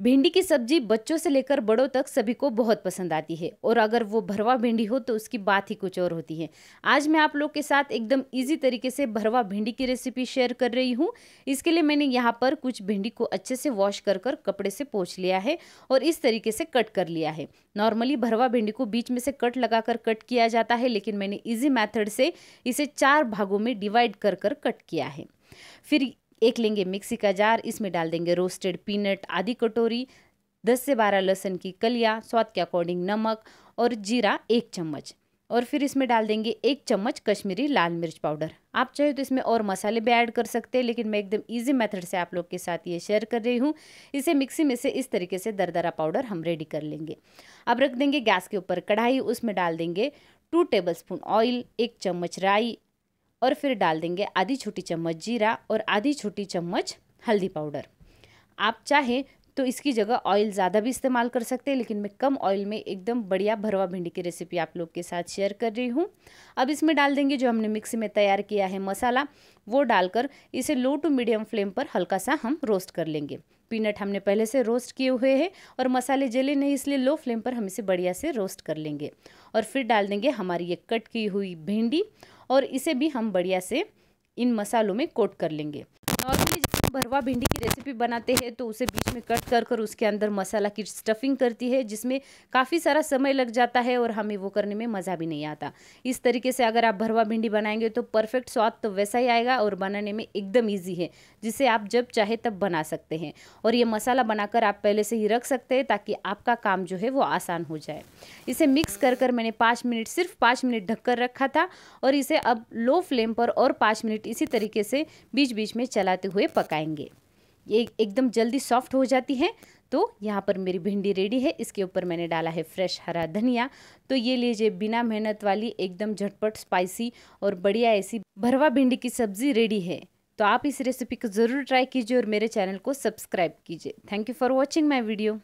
भिंडी की सब्जी बच्चों से लेकर बड़ों तक सभी को बहुत पसंद आती है और अगर वो भरवा भिंडी हो तो उसकी बात ही कुछ और होती है आज मैं आप लोग के साथ एकदम इजी तरीके से भरवा भिंडी की रेसिपी शेयर कर रही हूँ इसके लिए मैंने यहाँ पर कुछ भिंडी को अच्छे से वॉश कर कर कपड़े से पोछ लिया है और इस तरीके से कट कर लिया है नॉर्मली भरवा भिंडी को बीच में से कट लगा कर कट किया जाता है लेकिन मैंने ईजी मैथड से इसे चार भागों में डिवाइड कर कर कट किया है फिर एक लेंगे मिक्सी का जार इसमें डाल देंगे रोस्टेड पीनट आधी कटोरी दस से बारह लहसुन की कलियाँ स्वाद के अकॉर्डिंग नमक और जीरा एक चम्मच और फिर इसमें डाल देंगे एक चम्मच कश्मीरी लाल मिर्च पाउडर आप चाहे तो इसमें और मसाले भी ऐड कर सकते हैं लेकिन मैं एकदम इजी मेथड से आप लोग के साथ ये शेयर कर रही हूँ इसे मिक्सी में से इस तरीके से दरदरा पाउडर हम रेडी कर लेंगे अब रख देंगे गैस के ऊपर कढ़ाई उसमें डाल देंगे टू टेबल स्पून ऑयल एक चम्मच राई और फिर डाल देंगे आधी छोटी चम्मच जीरा और आधी छोटी चम्मच हल्दी पाउडर आप चाहे तो इसकी जगह ऑयल ज़्यादा भी इस्तेमाल कर सकते हैं लेकिन मैं कम ऑयल में एकदम बढ़िया भरवा भिंडी की रेसिपी आप लोग के साथ शेयर कर रही हूँ अब इसमें डाल देंगे जो हमने मिक्सी में तैयार किया है मसाला वो डालकर इसे लो टू मीडियम फ्लेम पर हल्का सा हम रोस्ट कर लेंगे पीनट हमने पहले से रोस्ट किए हुए हैं और मसाले जले नहीं इसलिए लो फ्लेम पर हम इसे बढ़िया से रोस्ट कर लेंगे और फिर डाल देंगे हमारी ये कट की हुई भिंडी और इसे भी हम बढ़िया से इन मसालों में कोट कर लेंगे नॉर्मली भरवा भिंडी की रेसिपी बनाते हैं तो उसे बीच में कट कर कर उसके अंदर मसाला की स्टफिंग करती है जिसमें काफ़ी सारा समय लग जाता है और हमें वो करने में मज़ा भी नहीं आता इस तरीके से अगर आप भरवा भिंडी बनाएंगे तो परफेक्ट स्वाद तो वैसा ही आएगा और बनाने में एकदम ईजी है जिसे आप जब चाहे तब बना सकते हैं और ये मसाला बनाकर आप पहले से ही रख सकते हैं ताकि आपका काम जो है वो आसान हो जाए इसे मिक्स कर कर मैंने पाँच मिनट सिर्फ पाँच मिनट ढककर रखा था और इसे अब लो फ्लेम पर और पाँच मिनट इसी तरीके से बीच बीच में चलाते हुए पकाए पाएंगे ये एकदम जल्दी सॉफ्ट हो जाती है तो यहाँ पर मेरी भिंडी रेडी है इसके ऊपर मैंने डाला है फ्रेश हरा धनिया तो ये लीजिए बिना मेहनत वाली एकदम झटपट स्पाइसी और बढ़िया ऐसी भरवा भिंडी की सब्ज़ी रेडी है तो आप इस रेसिपी को ज़रूर ट्राई कीजिए और मेरे चैनल को सब्सक्राइब कीजिए thank you for watching my video